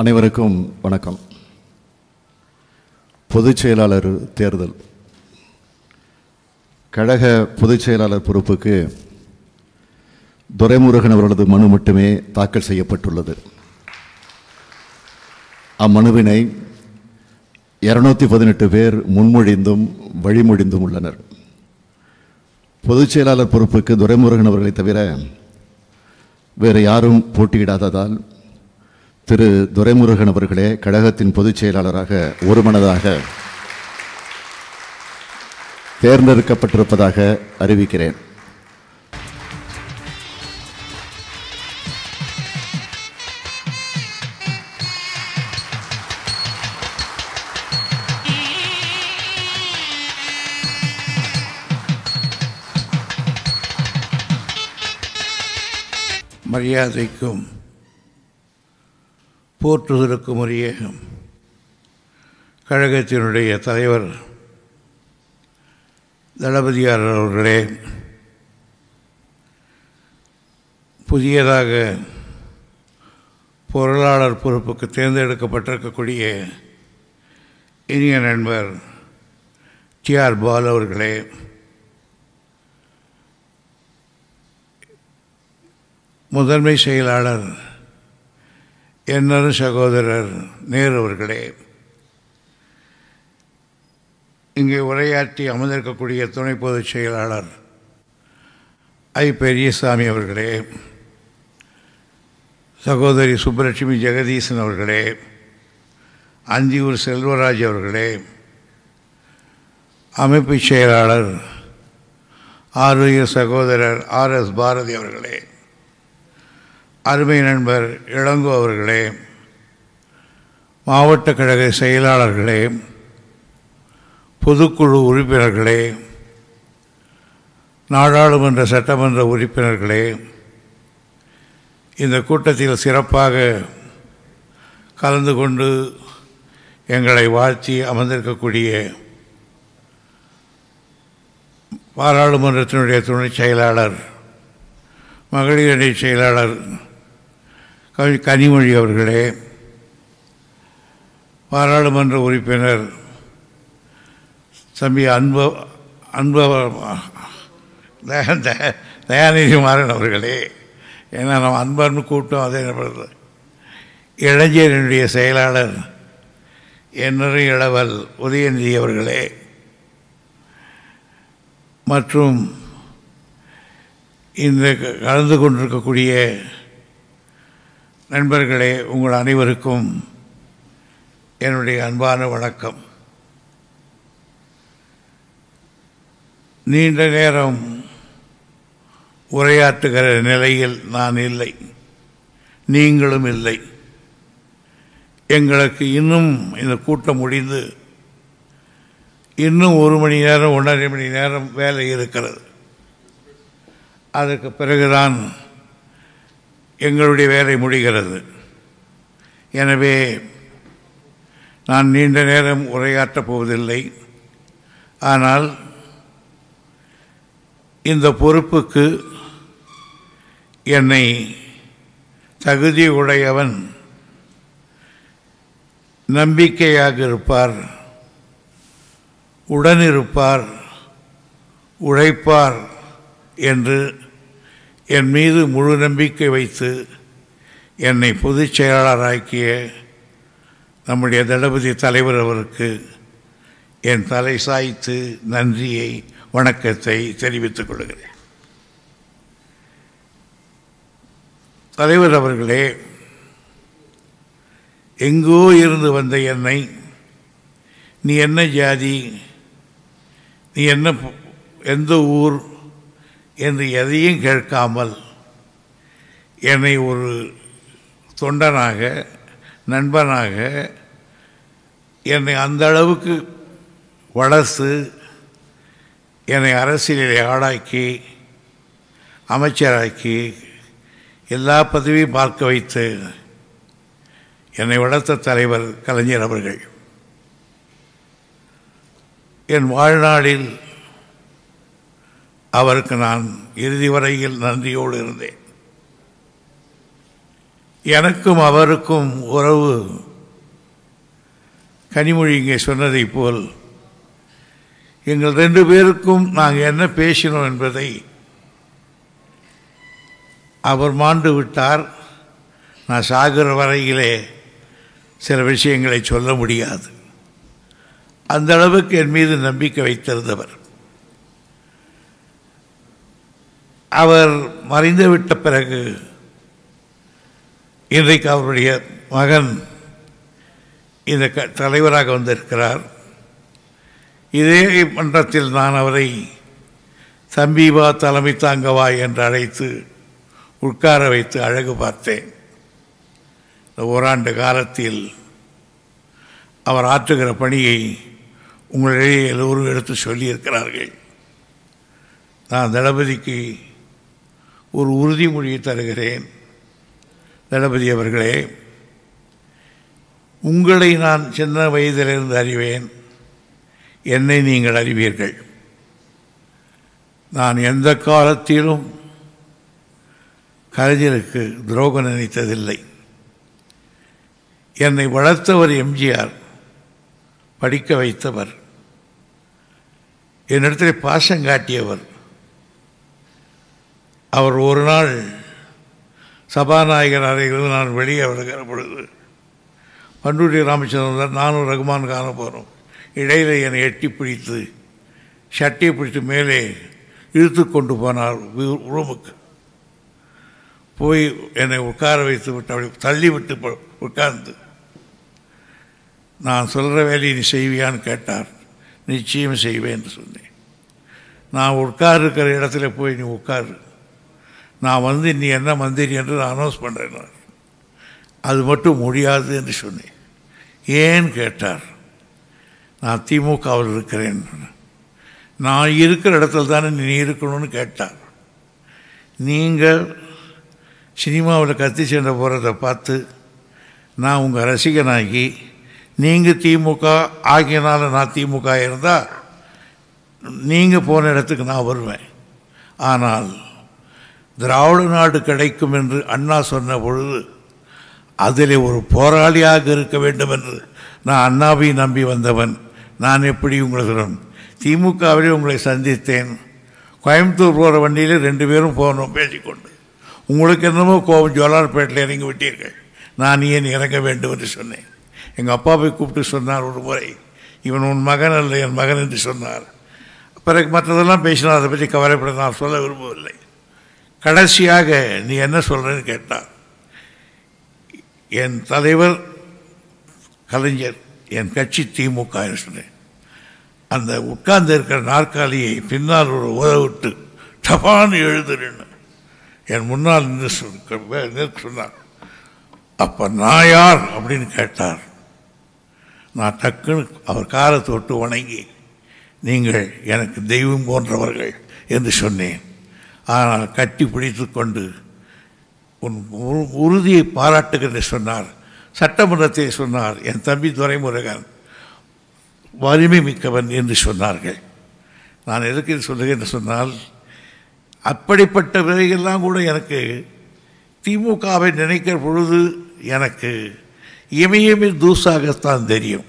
அனைவருக்கும் வணக்கம் பொதுச் செயலாளர் தேர்தல் கழக பொதுச் செயலாளர் பொறுப்புக்கு துரைமுருகன் அவர்களது மனு மட்டுமே தாக்கல் செய்யப்பட்டுள்ளது அம்மனுவினை இருநூத்தி பதினெட்டு பேர் முன்மொழிந்தும் வழிமொழிந்தும் உள்ளனர் பொதுச் செயலாளர் பொறுப்புக்கு துரைமுருகன் அவர்களை தவிர வேறு யாரும் போட்டியிடாததால் திரு துரைமுருகன் அவர்களே கழகத்தின் பொதுச் செயலாளராக ஒருமனதாக தேர்ந்தெடுக்கப்பட்டிருப்பதாக அறிவிக்கிறேன் மரியாதைக்கும் உரிய கழகத்தினுடைய தலைவர் தளபதியார் அவர்களே புதியதாக பொருளாளர் பொறுப்புக்கு தேர்ந்தெடுக்கப்பட்டிருக்கக்கூடிய இனிய நண்பர் டி ஆர் பால் அவர்களே முதன்மை செயலாளர் என்னரும் சகோதரர் நேருவர்களே அவர்களே இங்கே உரையாற்றி அமர்ந்திருக்கக்கூடிய துணை பொதுச் செயலாளர் ஐ பெரியசாமி அவர்களே சகோதரி சுப்பலட்சுமி ஜெகதீசன் அவர்களே அந்தியூர் செல்வராஜ் அவர்களே அமைப்பு செயலாளர் ஆரோக்கிய சகோதரர் ஆர் எஸ் பாரதி அவர்களே அருமை நண்பர் இளங்கோ அவர்களே மாவட்ட கழக செயலாளர்களே பொதுக்குழு உறுப்பினர்களே நாடாளுமன்ற சட்டமன்ற உறுப்பினர்களே இந்த கூட்டத்தில் சிறப்பாக கலந்து கொண்டு எங்களை வாழ்த்தி அமர்ந்திருக்கக்கூடிய பாராளுமன்றத்தினுடைய துணை செயலாளர் மகளிர் அணி செயலாளர் கனிமொழி அவர்களே பாராளுமன்ற உறுப்பினர் தம்பி அன்பு அன்பு தயாநிதி மாறன் அவர்களே ஏன்னா நம்ம அன்பர்னு கூட்டம் அதே என்ன இளைஞரனுடைய செயலாளர் என்னரு இளவல் உதயநிதி அவர்களே மற்றும் இந்த கலந்து கொண்டிருக்கக்கூடிய நண்பர்களே உங்கள் அனைவருக்கும் என்னுடைய அன்பான வணக்கம் நீண்ட நேரம் உரையாற்றுகிற நிலையில் நான் இல்லை நீங்களும் இல்லை எங்களுக்கு இன்னும் இந்த கூட்டம் முடிந்து இன்னும் ஒரு மணி நேரம் ஒன்றரை மணி நேரம் வேலை இருக்கிறது அதுக்கு பிறகுதான் எங்களுடைய வேலை முடிகிறது எனவே நான் நீண்ட நேரம் உரையாற்றப் போவதில்லை ஆனால் இந்த பொறுப்புக்கு என்னை தகுதி உடையவன் நம்பிக்கையாக இருப்பார் உடனிருப்பார் உழைப்பார் என்று என் மீது முழு நம்பிக்கை வைத்து என்னை பொதுச் செயலாளராக்கிய நம்முடைய தளபதி தலைவர் அவருக்கு என் தலை சாய்த்து நன்றியை வணக்கத்தை தெரிவித்துக் கொள்கிறேன் தலைவர் அவர்களே எங்கோ இருந்து வந்த என்னை நீ என்ன ஜாதி நீ என்ன எந்த ஊர் என்று எதையும் கேட்காமல் என்னை ஒரு தொண்டனாக நண்பனாக என்னை அந்த அளவுக்கு வளர்த்து என்னை அரசியலை ஆளாக்கி அமைச்சராக்கி எல்லா பதவியும் பார்க்க வைத்து என்னை வளர்த்த தலைவர் கலைஞர் அவர்கள் என் வாழ்நாளில் அவருக்கு நான் இறுதி வரையில் நன்றியோடு இருந்தேன் எனக்கும் அவருக்கும் உறவு கனிமொழி இங்கே சொன்னதை போல் எங்கள் ரெண்டு பேருக்கும் நாங்கள் என்ன பேசினோம் என்பதை அவர் மாண்டு விட்டார் நான் சாகிற வரையிலே சில விஷயங்களை சொல்ல முடியாது அந்த அளவுக்கு என் மீது நம்பிக்கை வைத்திருந்தவர் அவர் மறைந்துவிட்ட பிறகு இன்றைக்கு அவருடைய மகன் இந்த க தலைவராக வந்திருக்கிறார் இதே மன்றத்தில் நான் அவரை சம்பீபா தலைமை தாங்கவா என்று அழைத்து உட்கார வைத்து அழகு பார்த்தேன் இந்த ஓராண்டு காலத்தில் அவர் ஆற்றுகிற பணியை உங்களிடையே எல்லோரும் எடுத்து சொல்லியிருக்கிறார்கள் நான் தளபதிக்கு ஒரு உறுதிமொழியை தருகிறேன் தளபதி அவர்களே உங்களை நான் சின்ன வயதிலிருந்து அறிவேன் என்னை நீங்கள் அறிவீர்கள் நான் எந்த காலத்திலும் கலைஞருக்கு துரோகம் நினைத்ததில்லை என்னை வளர்த்தவர் எம்ஜிஆர் படிக்க வைத்தவர் என்னிடத்தில் பாசம் காட்டியவர் அவர் ஒரு நாள் சபாநாயகர் அறையிலிருந்து நான் வெளியே வருகிற பொழுது பண்டூட்டி ராமச்சந்திரன் நானும் ரகுமான் காண போகிறோம் இடையில் என்னை எட்டி பிடித்து சட்டியை பிடித்து மேலே இழுத்து கொண்டு போனார் ரூமுக்கு போய் என்னை உட்கார வைத்து விட்டு அப்படி தள்ளி விட்டு உட்கார்ந்து நான் சொல்கிற வேலையை நீ செய்வியான்னு கேட்டார் நிச்சயம் செய்வேன் என்று சொன்னேன் நான் உட்கார் இருக்கிற இடத்துல போய் நீ உட்காரு நான் வந்து நீ என்ன மந்திரி என்று நான் அனௌன்ஸ் பண்ணுறேன் அது மட்டும் முடியாது என்று சொன்னேன் ஏன் கேட்டார் நான் திமுகவில் இருக்கிறேன் நான் இருக்கிற இடத்துல தானே நீ இருக்கணும்னு கேட்டார் நீங்கள் சினிமாவில் கத்தி சென்ற போகிறத பார்த்து நான் உங்கள் ரசிகனாகி நீங்கள் திமுக ஆகியனால நான் திமுக இருந்தால் நீங்கள் போன இடத்துக்கு நான் வருவேன் ஆனால் திராவிட நாடு கிடைக்கும் என்று அண்ணா சொன்ன பொழுது அதில் ஒரு போராளியாக இருக்க வேண்டும் என்று நான் அண்ணாவை நம்பி வந்தவன் நான் எப்படி உங்களுக்கு திமுகவிலே உங்களை சந்தித்தேன் கோயம்புத்தூர் போகிற வண்டியில் ரெண்டு பேரும் போனோம் பேசிக்கொண்டு உங்களுக்கு என்னமோ கோவம் ஜோலார்பேட்டில் இறங்கி விட்டீர்கள் நான் ஏன் இறங்க வேண்டும் என்று சொன்னேன் எங்கள் அப்பாவை கூப்பிட்டு சொன்னார் ஒரு முறை இவன் உன் மகன் அல்ல என் மகன் என்று சொன்னார் பிறகு மற்றதெல்லாம் பேசினார் அதை பற்றி கவலைப்பட நான் சொல்ல விரும்பவில்லை கடைசியாக நீ என்ன சொல்கிறேன்னு கேட்டார் என் தலைவர் கலைஞர் என் கட்சி திமுக சொன்னேன் அந்த உட்கார்ந்து இருக்கிற நாற்காலியை பின்னால் ஒரு உதவிட்டு டபான் எழுதுறேன்னு என் முன்னால் நின்று சொன்னார் அப்போ நான் யார் அப்படின்னு கேட்டார் நான் டக்குன்னு அவர் காரை தொட்டு வணங்கி நீங்கள் எனக்கு தெய்வம் போன்றவர்கள் என்று சொன்னேன் ஆனால் கட்டி பிடித்து கொண்டு உன் உறுதியை பாராட்டுகிறேன் சொன்னார் சட்டமன்றத்தை சொன்னார் என் தம்பி துரைமுருகன் வலிமை மிக்கவன் என்று சொன்னார்கள் நான் எதுக்கு சொல்லுகிறேன் என்று சொன்னால் அப்படிப்பட்ட விதையெல்லாம் கூட எனக்கு திமுகவை நினைக்கிற பொழுது எனக்கு இமயமே தூசாகத்தான் தெரியும்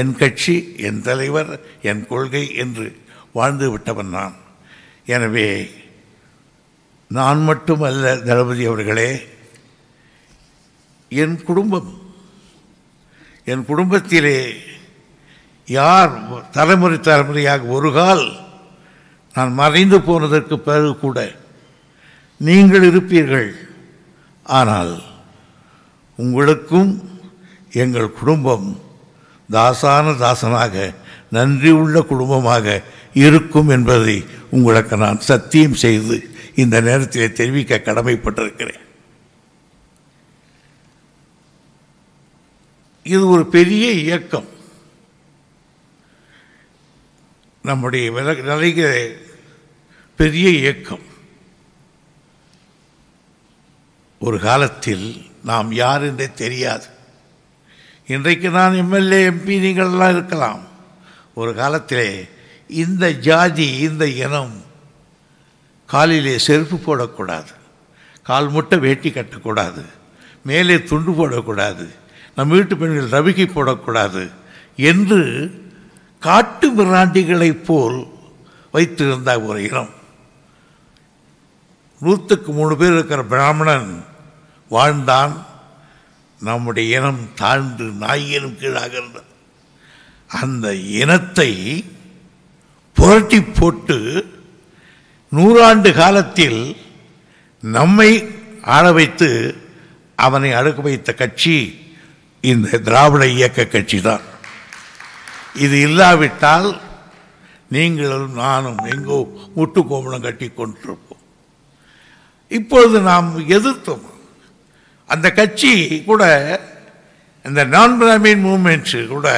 என் கட்சி என் தலைவர் என் கொள்கை என்று வாழ்ந்து விட்டவன் நான் எனவே நான் மட்டுமல்ல தளபதி அவர்களே என் குடும்பம் என் குடும்பத்திலே யார் தலைமுறை தலைமுறையாக ஒரு கால் நான் மறைந்து போனதற்கு பிறகு கூட நீங்கள் இருப்பீர்கள் ஆனால் உங்களுக்கும் எங்கள் குடும்பம் தாசான தாசனாக நன்றி உள்ள குடும்பமாக இருக்கும் என்பதை உங்களுக்கு நான் சத்தியம் செய்து இந்த நேரத்தில் தெரிவிக்க கடமைப்பட்டிருக்கிறேன் இது ஒரு பெரிய இயக்கம் நம்முடைய வில நிலைகிற பெரிய இயக்கம் ஒரு காலத்தில் நாம் யார் என்றே தெரியாது இன்றைக்கு நான் எம்எல்ஏ எம்பி நீங்கள்லாம் இருக்கலாம் ஒரு காலத்திலே இந்த ஜாதி இந்த இனம் காலிலே செருப்பு போடக்கூடாது கால் முட்டை வேட்டி கட்டக்கூடாது மேலே துண்டு போடக்கூடாது நம் வீட்டு பெண்கள் ரவிக்கை போடக்கூடாது என்று காட்டு மிராண்டிகளைப் போல் வைத்திருந்த ஒரு இனம் நூற்றுக்கு மூணு பேர் இருக்கிற பிராமணன் வாழ்ந்தான் நம்முடைய இனம் தாழ்ந்து நாயினும் கீழாக இருந்தான் அந்த இனத்தை புரட்டி போட்டு நூறாண்டு காலத்தில் நம்மை ஆள வைத்து அவனை அடுக்க வைத்த கட்சி இந்த திராவிட இயக்க கட்சி தான் இது இல்லாவிட்டால் நீங்களும் நானும் எங்கோ முட்டுக்கோமலம் கட்டி கொண்டிருப்போம் இப்பொழுது நாம் எதிர்த்தோம் அந்த கட்சி கூட இந்த நான் பிராமின் மூமெண்ட்ஸு கூட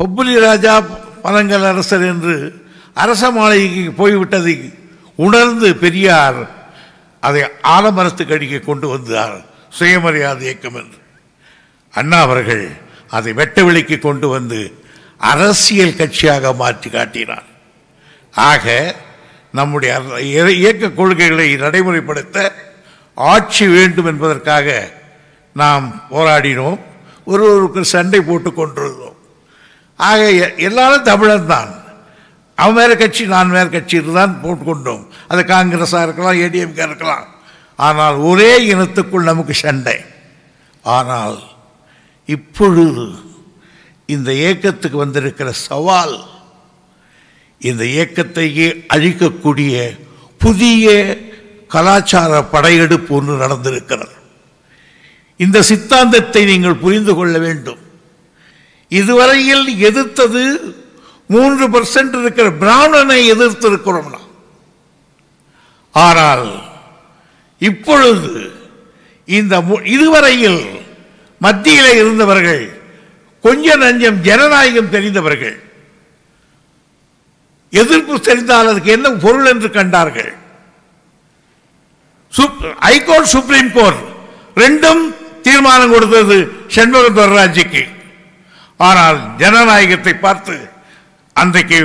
பொப்புலி ராஜா பழங்கல் அரசர் என்று அரச மாளிகைக்கு போய்விட்டதை உணர்ந்து பெரியார் அதை ஆலமரத்துக்கு அடிக்க கொண்டு வந்தார் சுயமரியாதை இயக்கம் என்று அண்ணா அவர்கள் அதை வெட்ட விலைக்கு கொண்டு வந்து அரசியல் கட்சியாக மாற்றி காட்டினார் ஆக நம்முடைய இயக்க கொள்கைகளை நடைமுறைப்படுத்த ஆட்சி வேண்டும் என்பதற்காக நாம் போராடினோம் ஒருவருக்கு சண்டை போட்டு கொண்டிருந்தோம் ஆக எல்லாரும் தமிழன்தான் அவன் வேறு கட்சி நான் வேறு கட்சியில் தான் போட்டுக்கொண்டோம் அது காங்கிரஸாக இருக்கலாம் ஏடிஎம்கே இருக்கலாம் ஆனால் ஒரே இனத்துக்குள் நமக்கு சண்டை ஆனால் இப்பொழுது இந்த இயக்கத்துக்கு வந்திருக்கிற சவால் இந்த இயக்கத்தையே அழிக்கக்கூடிய புதிய கலாச்சார படையெடுப்பு ஒன்று நடந்திருக்கிறது இந்த சித்தாந்தத்தை நீங்கள் புரிந்து கொள்ள வேண்டும் இதுவரையில் எதிர்த்தது மூன்று பர்சன்ட் இருக்கிற பிராமணனை எதிர்த்து இருக்கிறோம் ஆனால் இப்பொழுது இந்த இதுவரையில் மத்தியில் இருந்தவர்கள் கொஞ்ச நஞ்சம் ஜனநாயகம் தெரிந்தவர்கள் எதிர்ப்பு தெரிந்தால் அதுக்கு என்ன பொருள் என்று கண்டார்கள் ஹைகோர்ட் சுப்ரீம் கோர்ட் ரெண்டும் தீர்மானம் கொடுத்தது செண்பக தொடர்ராஜிக்கு ஆனால் ஜனநாயகத்தை பார்த்து அன்றைக்கு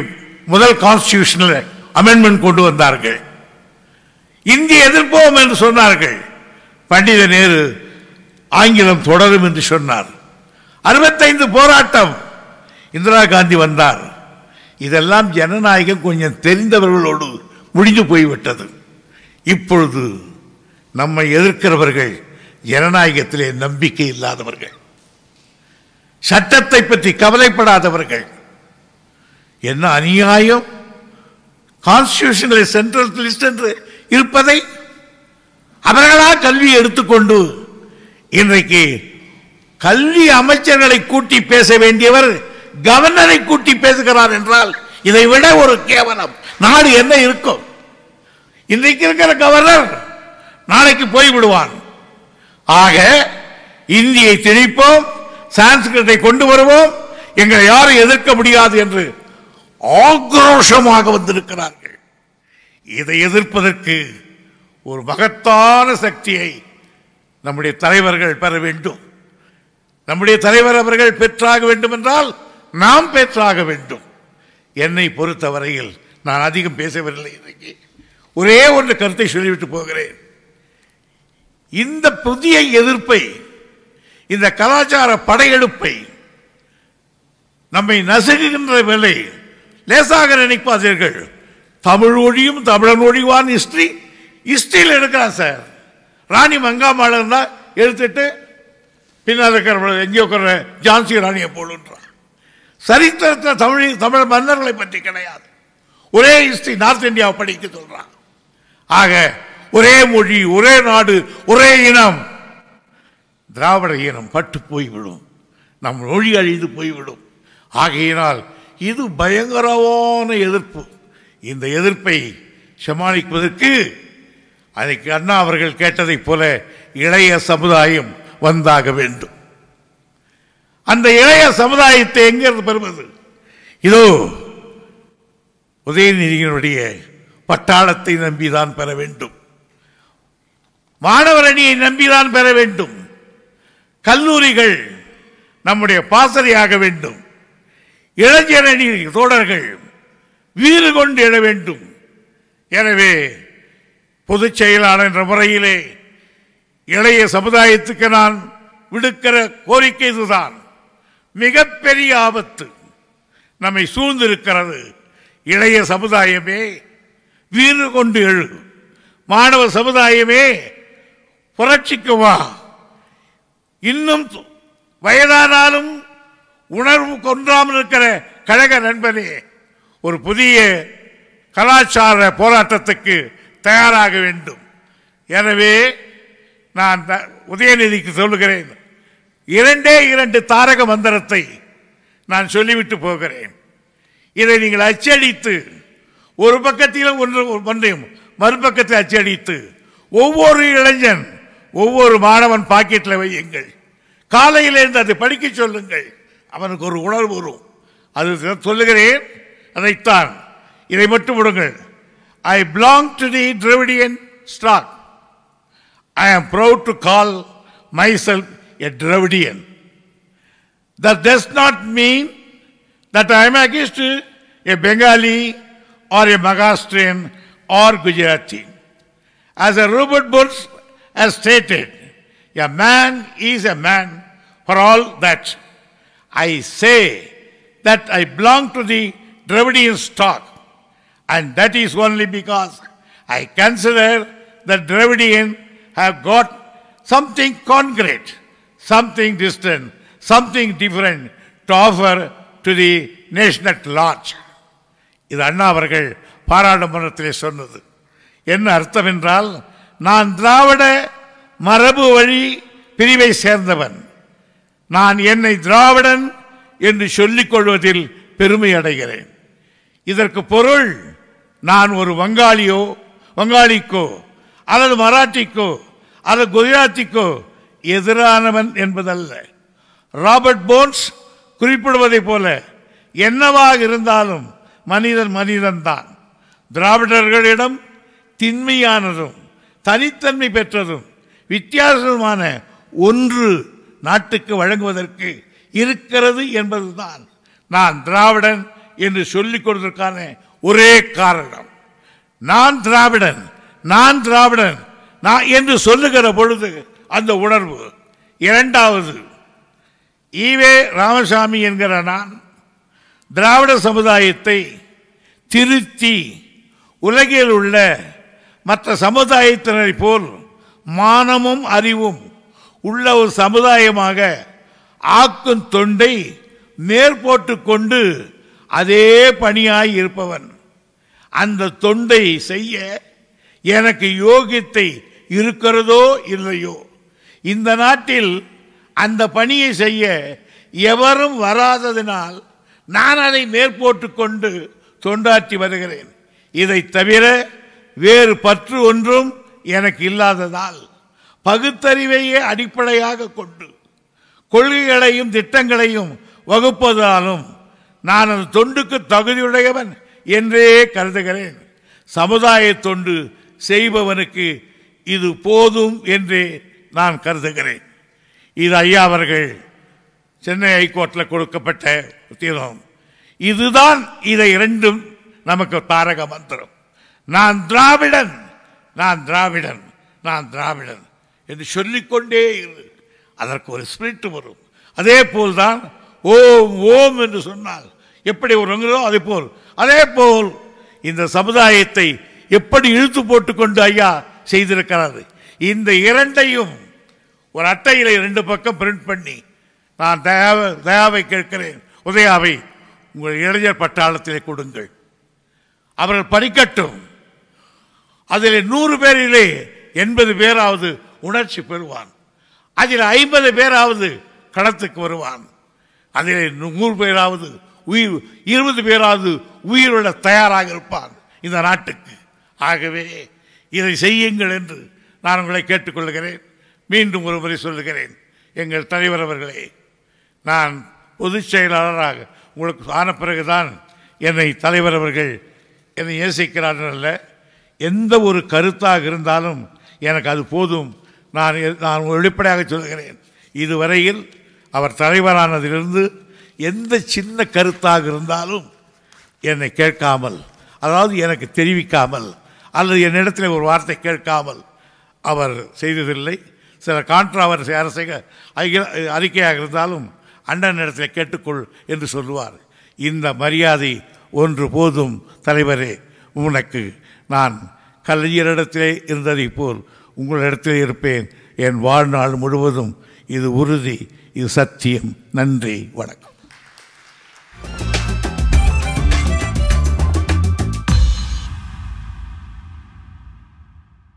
முதல் கான்ஸ்டியூஷனில் அமெண்ட்மெண்ட் கொண்டு வந்தார்கள் இந்தி எதிர்ப்போம் என்று சொன்னார்கள் பண்டித நேரு ஆங்கிலம் தொடரும் என்று சொன்னார் அறுபத்தைந்து போராட்டம் இந்திரா காந்தி வந்தார் இதெல்லாம் ஜனநாயகம் கொஞ்சம் தெரிந்தவர்களோடு முடிந்து போய்விட்டது இப்பொழுது நம்மை எதிர்க்கிறவர்கள் ஜனநாயகத்திலே நம்பிக்கை இல்லாதவர்கள் சட்டத்தை பற்றி கவலைப்படாதவர்கள் என்ன அநியாயம் கான்ஸ்டியூஷனில் சென்ட்ரல் லிஸ்ட் என்று இருப்பதை அவர்களா கல்வி எடுத்துக்கொண்டு இன்றைக்கு கல்வி அமைச்சர்களை கூட்டி பேச வேண்டியவர் கவர்னரை கூட்டி பேசுகிறார் என்றால் இதை விட ஒரு கேவலம் நாடு என்ன இருக்கும் இன்றைக்கு இருக்கிற கவர்னர் நாளைக்கு போய்விடுவான் ஆக இந்தியை திணிப்போம் சான்ஸ்கிருத்தை கொண்டு வருவோம் எங்களை யாரும் எதிர்க்க முடியாது என்று ஆக்ரோஷமாக வந்திருக்கிறார்கள் இதை எதிர்ப்பதற்கு ஒரு மகத்தான சக்தியை நம்முடைய தலைவர்கள் பெற வேண்டும் நம்முடைய தலைவர் அவர்கள் பெற்றாக வேண்டும் என்றால் நாம் பெற்றாக வேண்டும் என்னை பொறுத்தவரையில் நான் அதிகம் பேசவில்லை இன்றைக்கு ஒரே ஒன்று கருத்தை சொல்லிவிட்டு போகிறேன் இந்த புதிய எதிர்ப்பை இந்த கலாச்சார படையெடுப்பை நம்மை நசுகுகின்ற வேலை லேசாக நினைப்பாதீர்கள் தமிழ் ஒழியும் தமிழன் ஒழிவான் ஹிஸ்ட்ரி ஹிஸ்ட்ரியில் எடுக்கிறான் சார் ராணி மங்காமாள் தான் எடுத்துட்டு பின்னால் இருக்கிற எங்கே உட்கார ஜான்சி ராணியை போலுன்றான் சரித்திரத்தில் தமிழ் தமிழ் மன்னர்களை பற்றி கிடையாது ஒரே ஹிஸ்ட்ரி நார்த் இந்தியாவை படிக்க சொல்கிறான் ஆக ஒரே மொழி ஒரே நாடு ஒரே இனம் திராவிட இனம் பட்டு போய்விடும் நம் மொழி அழிந்து போய்விடும் ஆகையினால் இது பயங்கரமான எதிர்ப்பு இந்த எதிர்ப்பை சமாளிப்பதற்கு அன்னைக்கு அண்ணா அவர்கள் கேட்டதைப் போல இளைய சமுதாயம் வந்தாக வேண்டும் அந்த இளைய சமுதாயத்தை எங்கிருந்து பெறுவது இதோ உதயநிதியினுடைய பட்டாளத்தை நம்பிதான் பெற வேண்டும் மாணவர் அணியை நம்பிதான் பெற வேண்டும் கல்லூரிகள் நம்முடைய பாசறையாக வேண்டும் இளைஞரணி தோழர்கள் வீறு கொண்டு எழ வேண்டும் எனவே பொதுச் செயலாளர் என்ற முறையிலே இளைய சமுதாயத்துக்கு நான் விடுக்கிற கோரிக்கை இதுதான் மிகப்பெரிய ஆபத்து நம்மை சூழ்ந்திருக்கிறது இளைய சமுதாயமே வீறு கொண்டு எழு மாணவ சமுதாயமே புரட்சிக்குமா இன்னும் வயதானாலும் உணர்வு கொன்றாமல் இருக்கிற கழக நண்பனே ஒரு புதிய கலாச்சார போராட்டத்துக்கு தயாராக வேண்டும் எனவே நான் உதயநிதிக்கு சொல்லுகிறேன் இரண்டே இரண்டு தாரக மந்திரத்தை நான் சொல்லிவிட்டு போகிறேன் இதை நீங்கள் அச்சடித்து ஒரு பக்கத்திலும் ஒன்று ஒன்றையும் மறுபக்கத்தை அச்சடித்து ஒவ்வொரு இளைஞன் ஒவ்வொரு மாணவன் பாக்கெட்டில் வையுங்கள் காலையிலேருந்து அதை படிக்க சொல்லுங்கள் அவனுக்கு ஒரு உணர்வு வரும் அது சொல்லுகிறேன் அதைத்தான் இதை மட்டும் விடுங்கள் I belong to the Dravidian stock I am proud to call myself a Dravidian that does not mean that I am against a Bengali or a Maharashtrian or Gujarati as a Rupert Purse has stated, a man is a man for all that. I say that I belong to the Dravidian stock, and that is only because I consider that Dravidian have got something concrete, something distant, something different to offer to the nation at large. இது அண்ணா அவர்கள் பாராளுமன்றத்திலே சொன்னது என்ன அர்த்தம் என்றால் நான் திராவிட மரபு வழி பிரிவை சேர்ந்தவன் நான் என்னை திராவிடன் என்று சொல்லிக் கொள்வதில் பெருமை அடைகிறேன் இதற்கு பொருள் நான் ஒரு வங்காளியோ வங்காளிக்கோ அல்லது மராட்டிக்கோ அல்லது குஜராத்திக்கோ எதிரானவன் என்பதல்ல ராபர்ட் போன்ஸ் குறிப்பிடுவதைப் போல என்னவாக இருந்தாலும் மனிதன் மனிதன்தான் திராவிடர்களிடம் திண்மையானதும் தனித்தன்மை பெற்றதும் வித்தியாசமான ஒன்று நாட்டுக்கு வழங்குவதற்கு இருக்கிறது என்பதுதான் நான் திராவிடன் என்று சொல்லிக் கொள்வதற்கான ஒரே காரணம் நான் திராவிடன் நான் திராவிடன் நான் என்று சொல்லுகிற பொழுது அந்த உணர்வு இரண்டாவது ஈவே ராமசாமி என்கிற நான் திராவிட சமுதாயத்தை திருத்தி உலகில் உள்ள மற்ற சமுதாயத்தினரை போல் மானமும் அறிவும் உள்ள ஒரு சமுதாயமாக ஆக்கும் தொண்டை மேற்போட்டு கொண்டு அதே பணியாய் இருப்பவன் அந்த தொண்டை செய்ய எனக்கு யோகித்தை இருக்கிறதோ இல்லையோ இந்த நாட்டில் அந்த பணியை செய்ய எவரும் வராததினால் நான் அதை மேற்போட்டு கொண்டு தொண்டாற்றி வருகிறேன் இதை தவிர வேறு பற்று ஒன்றும் எனக்கு இல்லாததால் பகுத்தறிவையே அடிப்படையாக கொண்டு கொள்கைகளையும் திட்டங்களையும் வகுப்பதாலும் நான் அந்த தொண்டுக்கு தகுதியுடையவன் என்றே கருதுகிறேன் சமுதாய தொண்டு செய்பவனுக்கு இது போதும் என்றே நான் கருதுகிறேன் இது ஐயா அவர்கள் சென்னை ஹைகோர்ட்டில் கொடுக்கப்பட்ட தீரம் இதுதான் இதை இரண்டும் நமக்கு தாரக மந்திரம் நான் திராவிடன் நான் திராவிடன் நான் திராவிடன் என்று சொல்லிக்கொண்டே இரு அதற்கு ஒரு ஸ்பிரிட் வரும் அதே போல்தான் ஓம் ஓம் என்று சொன்னால் எப்படி வருங்களோ அதே போல் அதே போல் இந்த சமுதாயத்தை எப்படி இழுத்து போட்டுக்கொண்டு ஐயா செய்திருக்கிறாரு இந்த இரண்டையும் ஒரு அட்டையில் ரெண்டு பக்கம் பிரிண்ட் பண்ணி நான் தயாவை தயாவை கேட்கிறேன் உதயாவை உங்கள் இளைஞர் பட்டாளத்தில் கொடுங்கள் அவர்கள் படிக்கட்டும் அதில் நூறு பேரிலே எண்பது பேராவது உணர்ச்சி பெறுவான் அதில் ஐம்பது பேராவது களத்துக்கு வருவான் அதில் நூறு பேராவது உயிர் இருபது பேராவது உயிரிட தயாராக இருப்பான் இந்த நாட்டுக்கு ஆகவே இதை செய்யுங்கள் என்று நான் உங்களை கேட்டுக்கொள்கிறேன் மீண்டும் ஒரு முறை சொல்லுகிறேன் எங்கள் தலைவர் அவர்களே நான் பொதுச் செயலாளராக உங்களுக்கு ஆன பிறகுதான் என்னை தலைவர் அவர்கள் என்னை நேசிக்கிறார்கள் அல்ல எந்த ஒரு கருத்தாக இருந்தாலும் எனக்கு அது போதும் நான் நான் வெளிப்படையாக சொல்கிறேன் இதுவரையில் அவர் தலைவரானதிலிருந்து எந்த சின்ன கருத்தாக இருந்தாலும் என்னை கேட்காமல் அதாவது எனக்கு தெரிவிக்காமல் அல்லது என்னிடத்தில் ஒரு வார்த்தை கேட்காமல் அவர் செய்ததில்லை சில கான்ட்ராவர்சி அரசை அறிக்கையாக இருந்தாலும் அண்ணன் இடத்துல கேட்டுக்கொள் என்று சொல்லுவார் இந்த மரியாதை ஒன்று போதும் தலைவரே உனக்கு நான் கலைஞரிடத்திலே இருந்ததை போல் உங்களிடத்தில் இருப்பேன் என் வாழ்நாள் முழுவதும் இது உறுதி இது சத்தியம் நன்றி வணக்கம்